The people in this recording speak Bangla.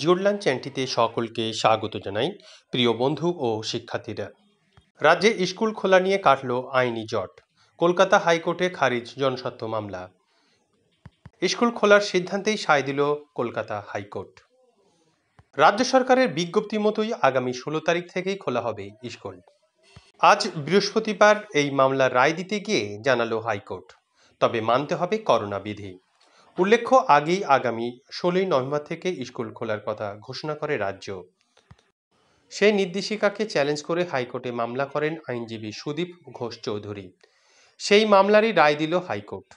জিওরলান চ্যানটিতে সকলকে স্বাগত জানাই প্রিয় বন্ধু ও শিক্ষার্থীরা রাজ্যে স্কুল খোলা নিয়ে কাটল আইনি জট কলকাতা হাইকোর্টে খারিজ জনস্বার্থ মামলা স্কুল খোলার সিদ্ধান্তেই সায় দিল কলকাতা হাইকোর্ট রাজ্য সরকারের বিজ্ঞপ্তি মতোই আগামী ষোলো তারিখ থেকেই খোলা হবে স্কুল আজ বৃহস্পতিবার এই মামলার রায় দিতে গিয়ে জানালো হাইকোর্ট তবে মানতে হবে করোনা বিধি উল্লেখ্য আগেই আগামী ষোলোই নভেম্বর থেকে স্কুল খোলার কথা ঘোষণা করে রাজ্য সেই নির্দেশিকাকে চ্যালেঞ্জ করে হাইকোর্টে মামলা করেন আইনজীবী সুদীপ ঘোষ চৌধুরী সেই মামলারই রায় দিল হাইকোর্ট